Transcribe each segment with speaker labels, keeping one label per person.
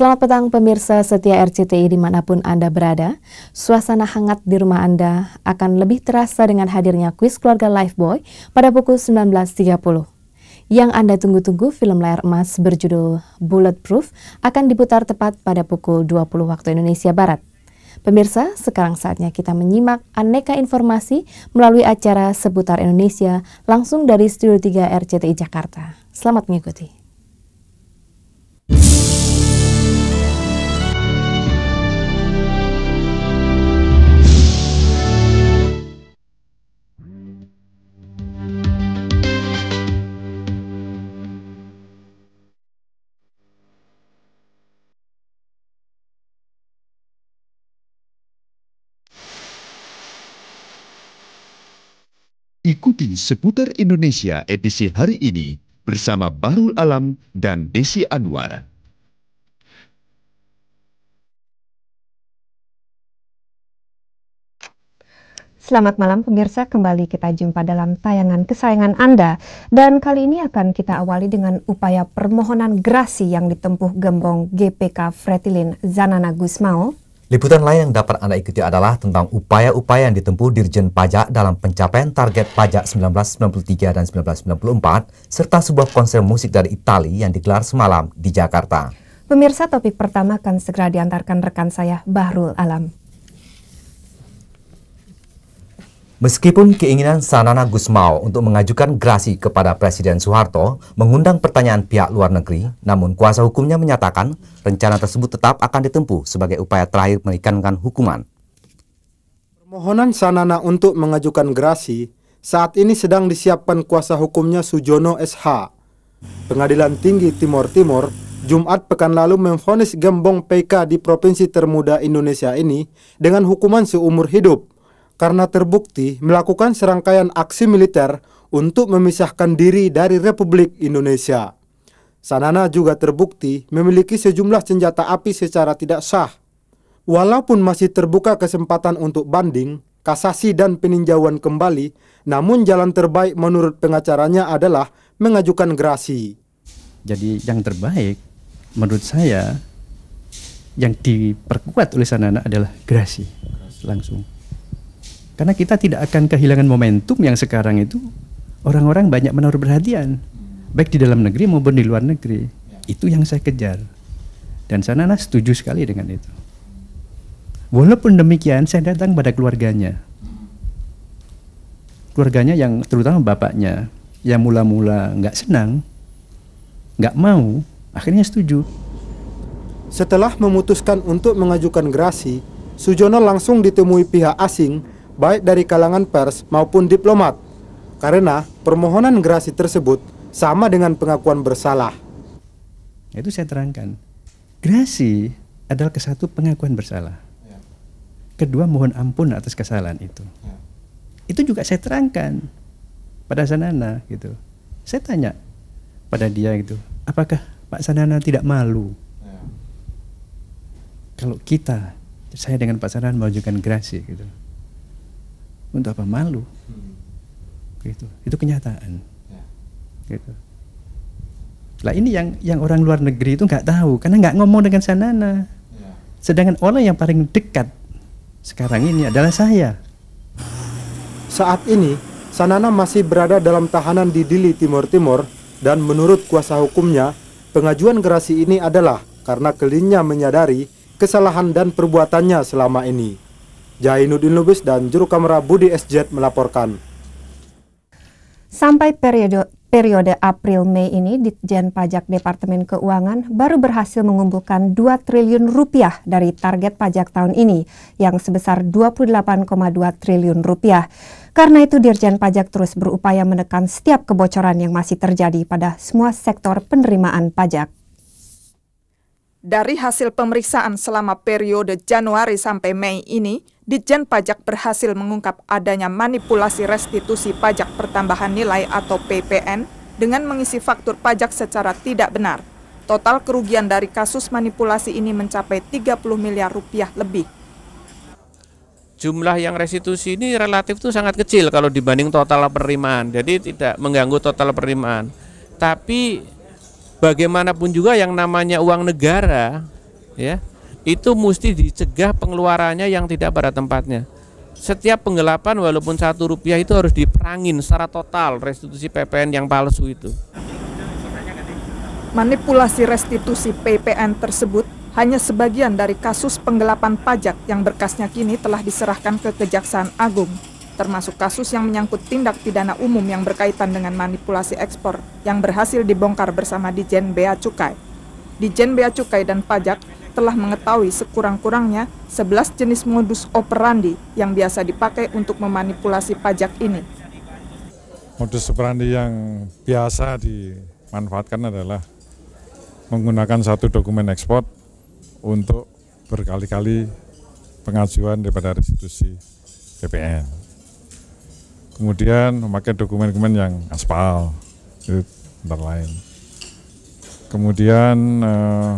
Speaker 1: Selamat petang pemirsa setia RCTI dimanapun Anda berada. Suasana hangat di rumah Anda akan lebih terasa dengan hadirnya kuis keluarga Lifeboy pada pukul 19.30. Yang Anda tunggu-tunggu film layar emas berjudul Bulletproof akan diputar tepat pada pukul 20 waktu Indonesia Barat. Pemirsa, sekarang saatnya kita menyimak aneka informasi melalui acara seputar Indonesia langsung dari Studio 3 RCTI Jakarta. Selamat mengikuti.
Speaker 2: Ikuti Seputar
Speaker 3: Indonesia edisi hari ini bersama Barul Alam dan Desi Anwar.
Speaker 4: Selamat malam pemirsa, kembali kita jumpa dalam tayangan kesayangan Anda. Dan kali ini akan kita awali dengan upaya permohonan grasi yang ditempuh gembong GPK Fretilin Zanana Gusmao
Speaker 5: Liputan lain yang dapat Anda ikuti adalah tentang upaya-upaya yang ditempuh Dirjen Pajak dalam pencapaian target pajak 1993 dan 1994, serta sebuah konser musik dari Itali yang digelar semalam di Jakarta.
Speaker 4: Pemirsa, topik pertama akan segera diantarkan rekan saya Bahrul Alam.
Speaker 5: Meskipun keinginan Sanana Gusmao untuk mengajukan gerasi kepada Presiden Soeharto mengundang pertanyaan pihak luar negeri, namun kuasa hukumnya menyatakan rencana tersebut tetap akan ditempuh sebagai upaya terakhir meringankan hukuman.
Speaker 2: Permohonan Sanana untuk mengajukan gerasi saat ini sedang disiapkan kuasa hukumnya Sujono SH. Pengadilan Tinggi Timor Timur Jumat pekan lalu memfonis Gembong PK di Provinsi Termuda Indonesia ini dengan hukuman seumur hidup karena terbukti melakukan serangkaian aksi militer untuk memisahkan diri dari Republik Indonesia. Sanana juga terbukti memiliki sejumlah senjata api secara tidak sah. Walaupun masih terbuka kesempatan untuk banding, kasasi dan peninjauan kembali, namun jalan terbaik menurut pengacaranya adalah mengajukan gerasi.
Speaker 3: Jadi yang terbaik menurut saya yang diperkuat oleh Sanana adalah gerasi langsung. Karena kita tidak akan kehilangan momentum yang sekarang itu orang-orang banyak menaruh perhatian baik di dalam negeri maupun di luar negeri. Itu yang saya kejar. Dan sana setuju sekali dengan itu. Walaupun demikian, saya datang pada keluarganya. Keluarganya yang terutama bapaknya,
Speaker 2: yang mula-mula nggak senang, nggak mau, akhirnya setuju. Setelah memutuskan untuk mengajukan gerasi, Sujono langsung ditemui pihak asing baik dari kalangan pers maupun diplomat, karena permohonan gerasi tersebut sama dengan pengakuan bersalah.
Speaker 3: Itu saya terangkan. Gerasi adalah kesatu pengakuan bersalah. Ya. Kedua mohon ampun atas kesalahan itu. Ya. Itu juga saya terangkan pada Sanana gitu. Saya tanya pada dia gitu, apakah Pak Sanana tidak malu? Ya. Kalau kita, saya dengan Pak Sanana mengajukan gerasi gitu untuk apa malu gitu itu kenyataan ya. gitu lah ini yang yang orang luar negeri itu nggak tahu karena nggak ngomong dengan sanana ya. sedangkan orang yang paling dekat sekarang ini adalah saya
Speaker 2: saat ini sanana masih berada dalam tahanan di Dili Timur Timur dan menurut kuasa hukumnya pengajuan gerasi ini adalah karena kelinya menyadari kesalahan dan perbuatannya selama ini Jainuddin Lubis dan juru kamera Budi SJ melaporkan.
Speaker 4: Sampai periode periode April-Mei ini, Ditjen Pajak Departemen Keuangan baru berhasil mengumpulkan 2 triliun rupiah dari target pajak tahun ini yang sebesar 28,2 triliun rupiah. Karena itu Dirjen Pajak terus berupaya menekan setiap kebocoran yang masih terjadi pada semua sektor penerimaan pajak.
Speaker 6: Dari hasil pemeriksaan selama periode Januari sampai Mei ini, Ditjen Pajak berhasil mengungkap adanya manipulasi restitusi pajak pertambahan nilai atau PPN dengan mengisi faktur pajak secara tidak benar. Total kerugian dari kasus manipulasi ini mencapai 30 miliar rupiah lebih.
Speaker 7: Jumlah yang restitusi ini relatif tuh sangat kecil kalau dibanding total penerimaan, jadi tidak mengganggu total penerimaan. Tapi bagaimanapun juga yang namanya uang negara, ya itu mesti dicegah pengeluarannya yang tidak pada tempatnya. Setiap penggelapan walaupun satu rupiah itu harus diperangin secara total restitusi PPN yang palsu itu.
Speaker 6: Manipulasi restitusi PPN tersebut hanya sebagian dari kasus penggelapan pajak yang berkasnya kini telah diserahkan ke Kejaksaan Agung, termasuk kasus yang menyangkut tindak pidana umum yang berkaitan dengan manipulasi ekspor yang berhasil dibongkar bersama Dijen Bea Cukai. Dijen Bea Cukai dan Pajak telah mengetahui sekurang-kurangnya 11 jenis modus operandi yang biasa dipakai untuk memanipulasi pajak ini.
Speaker 3: Modus operandi yang biasa dimanfaatkan adalah menggunakan satu dokumen ekspor untuk berkali-kali pengajuan daripada restitusi PPN. Kemudian memakai dokumen-dokumen yang aspal, itu antara lain kemudian uh,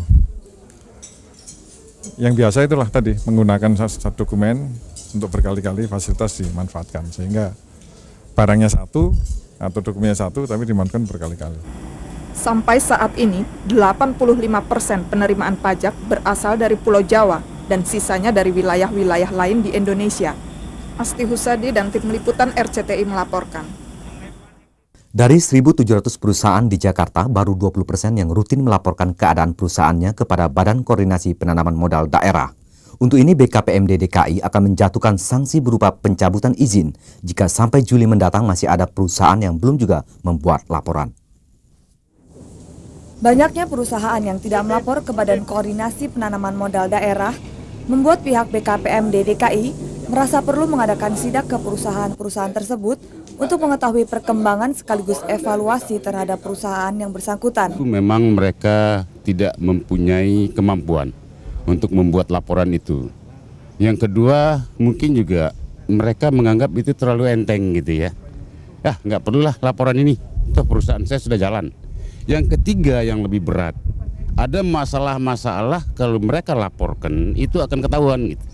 Speaker 3: yang biasa itulah tadi menggunakan satu dokumen untuk berkali-kali fasilitas dimanfaatkan sehingga barangnya satu atau dokumennya satu tapi dimanfaatkan berkali-kali.
Speaker 6: Sampai saat ini, 85% penerimaan pajak berasal dari Pulau Jawa dan sisanya dari wilayah-wilayah lain di Indonesia. Asti Husadi dan tim liputan RCTI melaporkan.
Speaker 5: Dari 1.700 perusahaan di Jakarta, baru 20 persen yang rutin melaporkan keadaan perusahaannya kepada Badan Koordinasi Penanaman Modal Daerah. Untuk ini BKPMD DKI akan menjatuhkan sanksi berupa pencabutan izin jika sampai Juli mendatang masih ada perusahaan yang belum juga membuat laporan.
Speaker 8: Banyaknya perusahaan yang tidak melapor ke Badan Koordinasi Penanaman Modal Daerah membuat pihak BKPMD DKI merasa perlu mengadakan sidak ke perusahaan-perusahaan tersebut untuk mengetahui perkembangan sekaligus evaluasi terhadap perusahaan yang bersangkutan.
Speaker 7: Memang mereka tidak mempunyai kemampuan untuk membuat laporan itu. Yang kedua mungkin juga mereka menganggap itu terlalu enteng gitu ya. Ah nggak perlulah laporan ini, toh perusahaan saya sudah jalan. Yang ketiga yang lebih berat, ada masalah-masalah kalau mereka laporkan itu akan ketahuan gitu.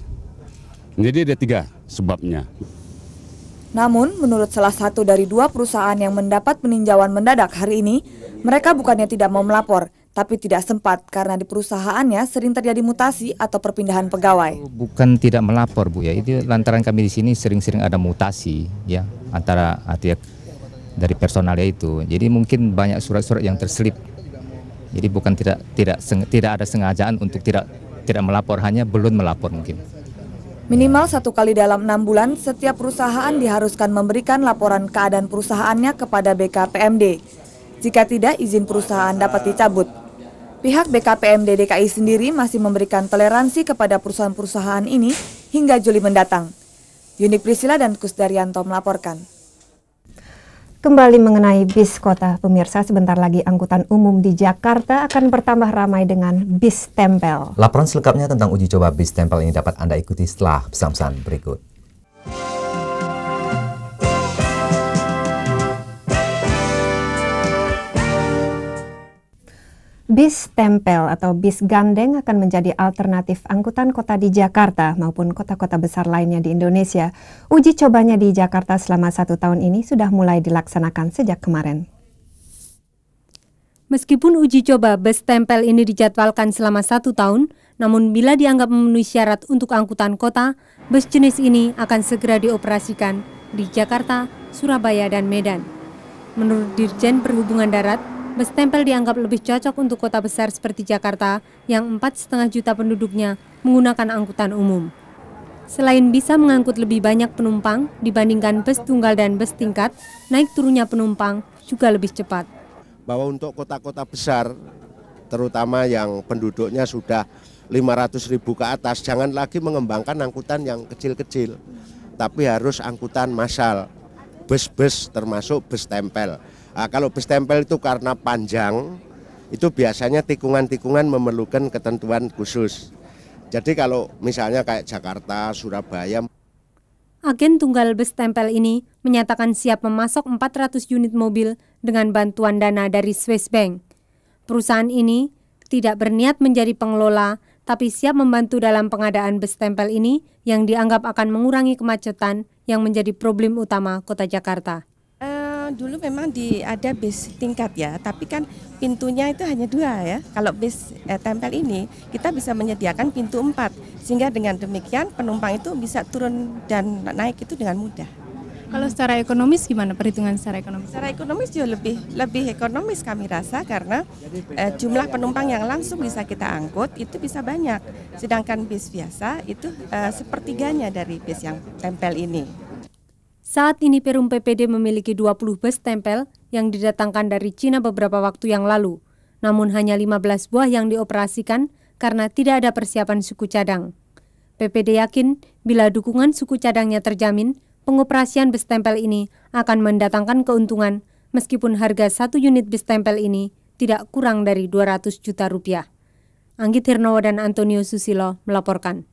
Speaker 7: Jadi ada tiga sebabnya.
Speaker 8: Namun, menurut salah satu dari dua perusahaan yang mendapat peninjauan mendadak hari ini, mereka bukannya tidak mau melapor, tapi tidak sempat karena di perusahaannya sering terjadi mutasi atau perpindahan pegawai.
Speaker 5: Bukan tidak melapor Bu ya, itu lantaran kami di sini sering-sering ada mutasi ya antara artinya dari personalnya itu. Jadi mungkin banyak surat-surat yang terselip. Jadi bukan tidak tidak tidak ada sengajaan untuk tidak tidak melapor, hanya belum melapor mungkin.
Speaker 8: Minimal satu kali dalam enam bulan, setiap perusahaan diharuskan memberikan laporan keadaan perusahaannya kepada BKPMD. Jika tidak, izin perusahaan dapat dicabut. Pihak BKPMD DKI sendiri masih memberikan toleransi kepada perusahaan-perusahaan ini hingga Juli mendatang. Yunik Priscila dan Kusdaryanto melaporkan.
Speaker 4: Kembali mengenai bis kota, pemirsa sebentar lagi angkutan umum di Jakarta akan bertambah ramai dengan bis tempel.
Speaker 5: Laporan selengkapnya tentang uji coba bis tempel ini dapat Anda ikuti setelah pesan-pesan berikut.
Speaker 4: Bis tempel atau bis gandeng akan menjadi alternatif angkutan kota di Jakarta maupun kota-kota besar lainnya di Indonesia. Uji cobanya di Jakarta selama satu tahun ini sudah mulai dilaksanakan sejak kemarin.
Speaker 1: Meskipun uji coba bus tempel ini dijadwalkan selama satu tahun, namun bila dianggap memenuhi syarat untuk angkutan kota, bus jenis ini akan segera dioperasikan di Jakarta, Surabaya, dan Medan. Menurut Dirjen Perhubungan Darat, Bus tempel dianggap lebih cocok untuk kota besar seperti Jakarta yang 4,5 juta penduduknya menggunakan angkutan umum. Selain bisa mengangkut lebih banyak penumpang dibandingkan bus tunggal dan bus tingkat, naik turunnya penumpang juga lebih cepat.
Speaker 7: Bahwa untuk kota-kota besar, terutama yang penduduknya sudah 500 ribu ke atas, jangan lagi mengembangkan angkutan yang kecil-kecil, tapi harus angkutan massal, bus-bus termasuk bus tempel. Nah, kalau bestempel itu karena panjang, itu biasanya tikungan-tikungan memerlukan ketentuan khusus. Jadi kalau misalnya kayak Jakarta, Surabaya.
Speaker 1: Agen tunggal bestempel ini menyatakan siap memasok 400 unit mobil dengan bantuan dana dari Swiss Bank. Perusahaan ini tidak berniat menjadi pengelola, tapi siap membantu dalam pengadaan bestempel ini yang dianggap akan mengurangi kemacetan yang menjadi problem utama kota Jakarta
Speaker 8: dulu memang di ada bis tingkat ya, tapi kan pintunya itu hanya dua ya. Kalau bis eh, tempel ini kita bisa menyediakan pintu empat, sehingga dengan demikian penumpang itu bisa turun
Speaker 1: dan naik itu dengan mudah. Kalau secara ekonomis gimana perhitungan secara ekonomis? Secara
Speaker 8: ekonomis juga lebih lebih ekonomis kami rasa karena eh, jumlah penumpang yang langsung bisa kita angkut itu bisa banyak, sedangkan bis biasa itu eh, sepertiganya dari bis yang
Speaker 7: tempel ini.
Speaker 1: Saat ini Perum PPD memiliki 20 bus tempel yang didatangkan dari Cina beberapa waktu yang lalu, namun hanya 15 buah yang dioperasikan karena tidak ada persiapan suku cadang. PPD yakin bila dukungan suku cadangnya terjamin, pengoperasian bus tempel ini akan mendatangkan keuntungan meskipun harga satu unit bus tempel ini tidak kurang dari 200 juta rupiah. Anggit Hirnowo dan Antonio Susilo melaporkan.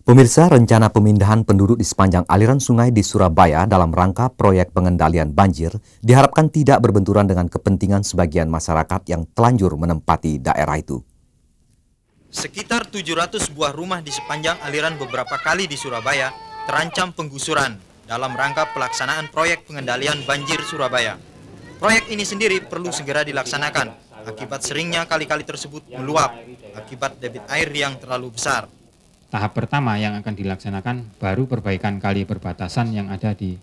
Speaker 5: Pemirsa, rencana pemindahan penduduk di sepanjang aliran sungai di Surabaya dalam rangka proyek pengendalian banjir diharapkan tidak berbenturan dengan kepentingan sebagian masyarakat yang telanjur menempati daerah itu.
Speaker 9: Sekitar 700 buah rumah di sepanjang aliran beberapa kali di Surabaya terancam penggusuran dalam rangka pelaksanaan proyek pengendalian banjir Surabaya. Proyek ini sendiri perlu segera dilaksanakan akibat seringnya kali-kali tersebut meluap akibat debit air yang terlalu besar
Speaker 2: tahap pertama yang akan dilaksanakan baru perbaikan kali perbatasan yang ada di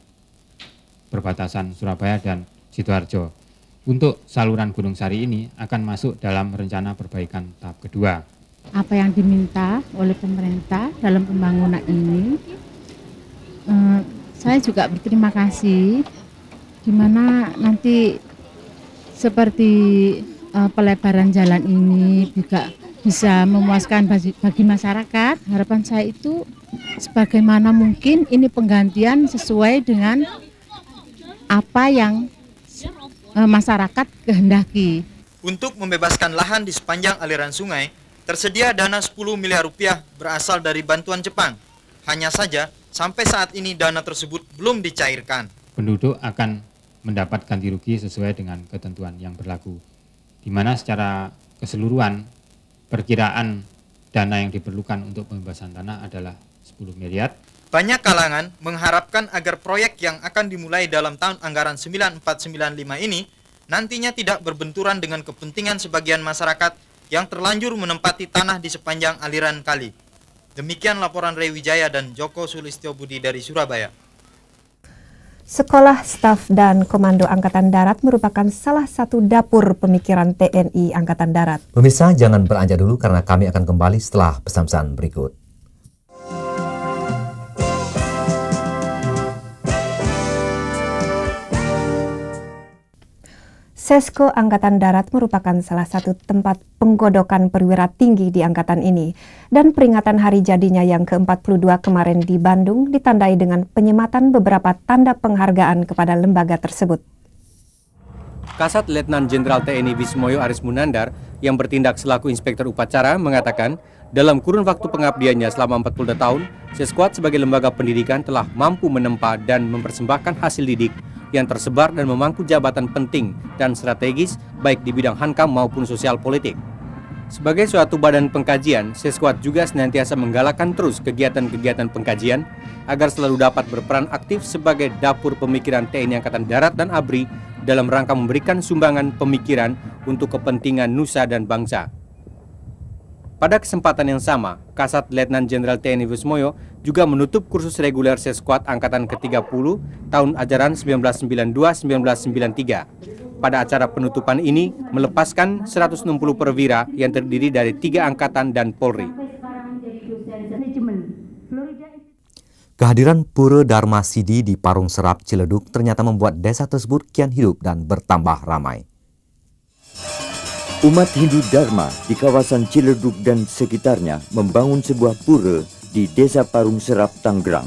Speaker 2: perbatasan Surabaya dan Sidoarjo. Untuk saluran Gunung Sari ini akan masuk dalam rencana perbaikan tahap kedua.
Speaker 1: Apa yang diminta oleh pemerintah dalam pembangunan ini, eh, saya juga berterima kasih gimana nanti seperti eh, pelebaran jalan ini juga bisa memuaskan bagi, bagi masyarakat. Harapan saya itu sebagaimana mungkin ini penggantian sesuai dengan apa yang e, masyarakat kehendaki.
Speaker 9: Untuk membebaskan lahan di sepanjang aliran sungai, tersedia dana 10 miliar rupiah berasal dari bantuan Jepang. Hanya saja, sampai saat ini dana tersebut belum dicairkan.
Speaker 2: Penduduk akan mendapat ganti rugi sesuai dengan ketentuan yang berlaku, di mana secara keseluruhan perkiraan dana yang diperlukan untuk pembebasan tanah adalah 10 miliar.
Speaker 9: Banyak kalangan mengharapkan agar proyek yang akan dimulai dalam tahun anggaran 9495 ini nantinya tidak berbenturan dengan kepentingan sebagian masyarakat yang terlanjur menempati tanah di sepanjang aliran kali. Demikian laporan Rewijaya dan Joko Sulistyo Budi dari Surabaya.
Speaker 4: Sekolah Staf dan Komando Angkatan Darat merupakan salah satu dapur pemikiran TNI Angkatan Darat.
Speaker 5: Pemirsa, jangan beranjak dulu karena kami akan kembali setelah pesan-pesan berikut.
Speaker 4: Sesko Angkatan Darat merupakan salah satu tempat penggodokan perwira tinggi di angkatan ini. Dan peringatan hari jadinya yang ke-42 kemarin di Bandung ditandai dengan penyematan beberapa tanda penghargaan kepada lembaga tersebut.
Speaker 7: Kasat Letnan Jenderal TNI Wismoyo Aris Munandar yang bertindak selaku Inspektur Upacara mengatakan, dalam kurun waktu pengabdiannya selama 42 tahun, Seskuat sebagai lembaga pendidikan telah mampu menempa dan mempersembahkan hasil didik yang tersebar dan memangku jabatan penting dan strategis baik di bidang hankam maupun sosial politik. Sebagai suatu badan pengkajian, Seskuat juga senantiasa menggalakkan terus kegiatan-kegiatan pengkajian agar selalu dapat berperan aktif sebagai dapur pemikiran TNI Angkatan Darat dan ABRI dalam rangka memberikan sumbangan pemikiran untuk kepentingan nusa dan bangsa. Pada kesempatan yang sama, Kasat Letnan Jenderal TNI Wismoyo juga menutup kursus reguler Seskuad Angkatan ke-30 tahun ajaran 1992-1993. Pada acara penutupan ini, melepaskan 160 perwira yang terdiri dari tiga angkatan dan Polri.
Speaker 5: Kehadiran Pura Dharma Sidi di Parung Serap Ciledug ternyata membuat desa tersebut kian hidup dan bertambah ramai. Umat Hindu Dharma di kawasan
Speaker 10: Ciledug dan sekitarnya membangun sebuah pura di Desa Parung Serap, Tanggerang.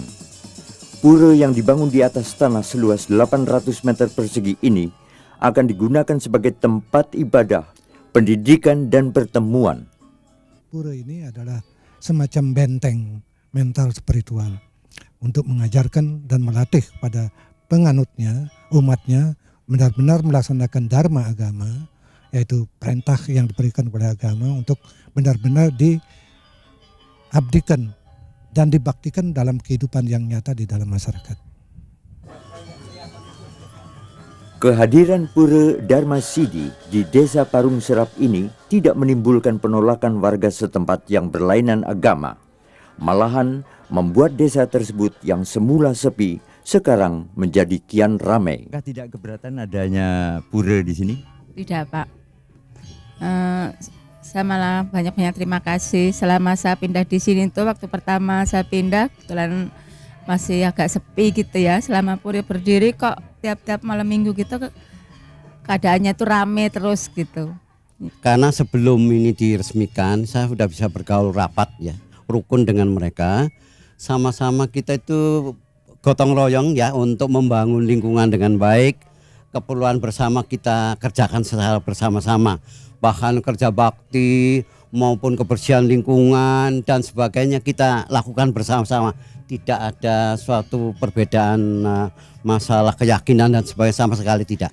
Speaker 10: Pura yang dibangun di atas tanah seluas 800 meter persegi ini akan digunakan sebagai tempat ibadah, pendidikan, dan pertemuan.
Speaker 3: Pura ini adalah semacam benteng mental spiritual untuk mengajarkan dan melatih pada penganutnya, umatnya, benar-benar melaksanakan dharma agama, yaitu perintah yang diberikan kepada agama untuk benar-benar diabdikan dan dibaktikan dalam kehidupan yang nyata di dalam masyarakat.
Speaker 10: Kehadiran Pura Dharma Sidi di Desa Parung Serap ini tidak menimbulkan penolakan warga setempat yang berlainan agama. Malahan membuat desa tersebut yang semula sepi sekarang menjadi kian ramai. tidak keberatan adanya
Speaker 6: pura di sini? Tidak, Pak. Eh, saya malah banyak-banyak terima kasih selama saya pindah di sini itu waktu pertama saya pindah kebetulan masih agak sepi gitu ya selama Puri berdiri kok tiap-tiap malam minggu gitu keadaannya tuh rame terus gitu
Speaker 10: karena sebelum ini diresmikan saya sudah bisa bergaul rapat ya rukun dengan mereka sama-sama kita itu gotong royong ya untuk membangun lingkungan dengan baik keperluan bersama kita kerjakan secara bersama-sama. Bahkan kerja bakti maupun kebersihan lingkungan dan sebagainya kita lakukan bersama-sama. Tidak ada suatu perbedaan eh, masalah keyakinan dan sebagainya sama sekali tidak.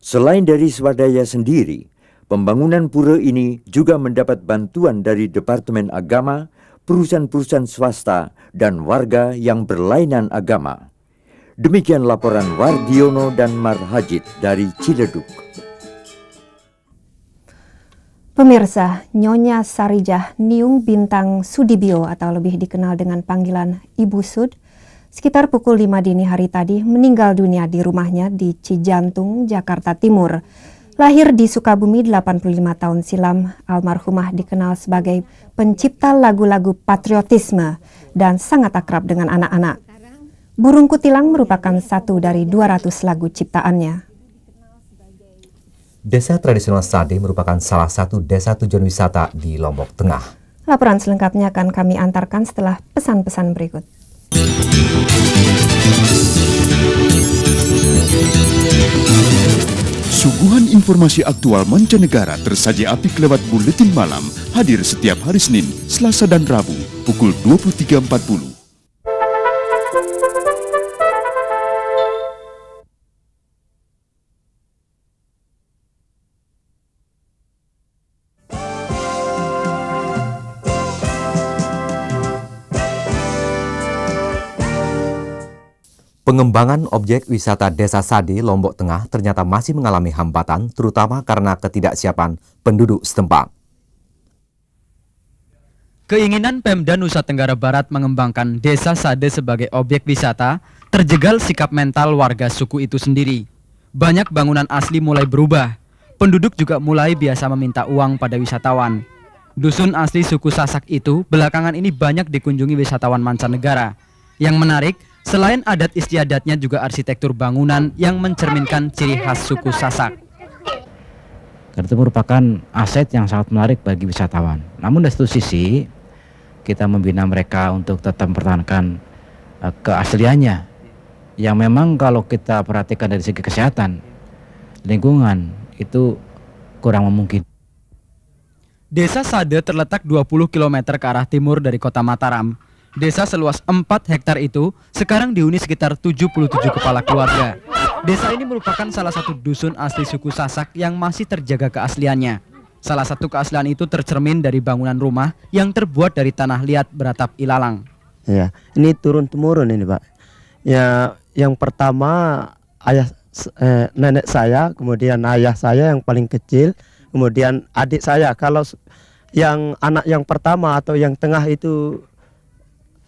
Speaker 10: Selain dari swadaya sendiri, pembangunan pura ini juga mendapat bantuan dari Departemen Agama, perusahaan-perusahaan swasta, dan warga yang berlainan agama. Demikian laporan Wardiono dan Marhajit dari Ciledug.
Speaker 4: Pemirsa, Nyonya Sarijah Niung Bintang Sudibyo atau lebih dikenal dengan panggilan Ibu Sud, sekitar pukul 5 dini hari tadi meninggal dunia di rumahnya di Cijantung, Jakarta Timur. Lahir di Sukabumi 85 tahun silam, almarhumah dikenal sebagai pencipta lagu-lagu patriotisme dan sangat akrab dengan anak-anak. Burung Kutilang merupakan satu dari 200 lagu ciptaannya.
Speaker 5: Desa tradisional Sade merupakan salah satu desa tujuan wisata di Lombok Tengah.
Speaker 4: Laporan selengkapnya akan kami antarkan setelah pesan-pesan berikut.
Speaker 10: Suguhan informasi aktual mancanegara tersaji apik lewat buletin malam hadir setiap hari Senin, Selasa dan Rabu pukul 23.40
Speaker 5: Pengembangan objek wisata Desa Sade, Lombok Tengah ternyata masih mengalami hambatan, terutama karena ketidaksiapan penduduk setempat.
Speaker 11: Keinginan Pemda Nusa Tenggara Barat mengembangkan Desa Sade sebagai objek wisata terjegal sikap mental warga suku itu sendiri. Banyak bangunan asli mulai berubah. Penduduk juga mulai biasa meminta uang pada wisatawan. Dusun asli suku Sasak itu belakangan ini banyak dikunjungi wisatawan mancanegara. Yang menarik, Selain adat istiadatnya juga arsitektur bangunan yang mencerminkan
Speaker 5: ciri khas suku Sasak. Kartu merupakan aset yang sangat menarik bagi wisatawan. Namun dari satu sisi, kita membina mereka untuk tetap mempertahankan uh, keasliannya. Yang memang kalau kita perhatikan dari segi kesehatan, lingkungan itu kurang memungkinkan.
Speaker 11: Desa Sade terletak 20 km ke arah timur dari kota Mataram. Desa seluas 4 hektar itu sekarang dihuni sekitar 77 kepala keluarga. Desa ini merupakan salah satu dusun asli suku Sasak yang masih terjaga keasliannya. Salah satu keaslian itu tercermin dari bangunan rumah yang terbuat dari tanah liat beratap ilalang. Ya, ini
Speaker 9: turun temurun ini pak. Ya, yang pertama ayah eh, nenek saya, kemudian ayah saya yang paling kecil, kemudian adik saya. Kalau yang anak yang pertama atau yang tengah itu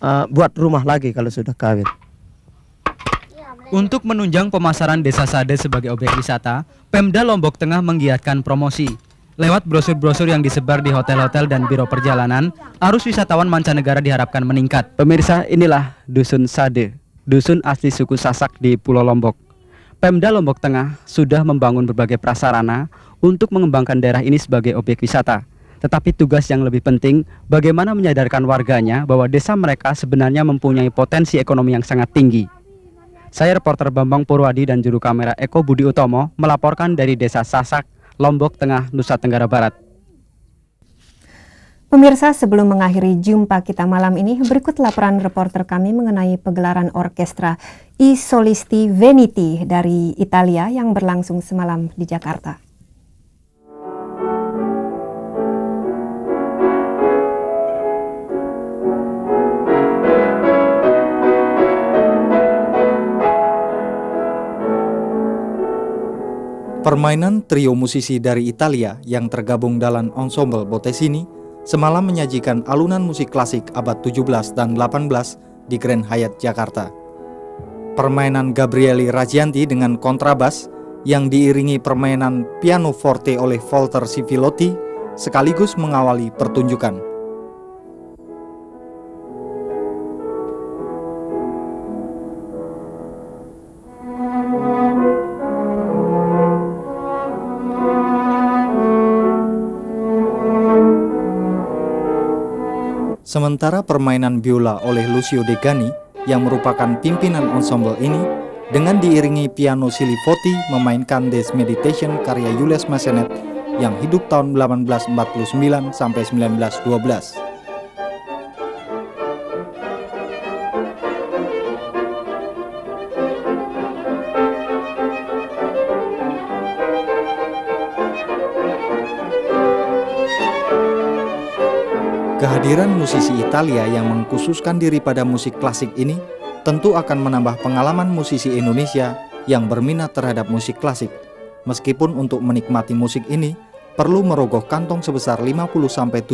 Speaker 9: Eh, buat rumah lagi kalau sudah kawin.
Speaker 11: Untuk menunjang pemasaran desa Sade sebagai objek wisata, Pemda Lombok Tengah menggiatkan promosi. Lewat brosur-brosur yang disebar di hotel-hotel dan biro perjalanan, arus wisatawan mancanegara diharapkan meningkat. Pemirsa, inilah Dusun Sade, dusun asli suku Sasak di Pulau Lombok. Pemda Lombok Tengah sudah membangun berbagai prasarana untuk mengembangkan daerah ini sebagai objek wisata. Tetapi tugas yang lebih penting, bagaimana menyadarkan warganya bahwa desa mereka sebenarnya mempunyai potensi ekonomi yang sangat tinggi. Saya reporter Bambang Purwadi dan juru kamera Eko Budi Utomo melaporkan dari desa Sasak, Lombok Tengah, Nusa Tenggara Barat.
Speaker 4: Pemirsa, sebelum mengakhiri jumpa kita malam ini, berikut laporan reporter kami mengenai pegelaran orkestra I Solisti Veniti dari Italia yang berlangsung semalam di Jakarta.
Speaker 12: Permainan trio musisi dari Italia yang tergabung dalam ensemble Botesini semalam menyajikan alunan musik klasik abad 17 dan 18 di Grand Hyatt Jakarta. Permainan Gabrieli Rajanti dengan kontrabas yang diiringi permainan piano forte oleh Walter Sivilotti sekaligus mengawali pertunjukan. Sementara permainan biola oleh Lucio Degani yang merupakan pimpinan ensemble ini dengan diiringi piano Silifoti memainkan Des Meditation karya Julius Massenet yang hidup tahun 1849 sampai 1912. Kehadiran musisi Italia yang mengkhususkan diri pada musik klasik ini tentu akan menambah pengalaman musisi Indonesia yang berminat terhadap musik klasik. Meskipun untuk menikmati musik ini perlu merogoh kantong sebesar 50-75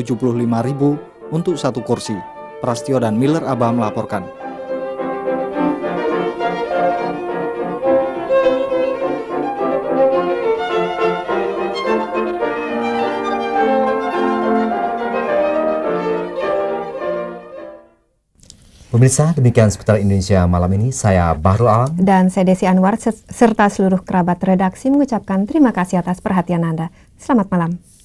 Speaker 12: ribu untuk satu kursi. Prastio dan Miller Abah melaporkan.
Speaker 5: Pemirsa, demikian seputar Indonesia malam ini. Saya Bahru Alam.
Speaker 4: Dan saya Desi Anwar serta seluruh kerabat redaksi mengucapkan terima kasih atas perhatian Anda. Selamat malam.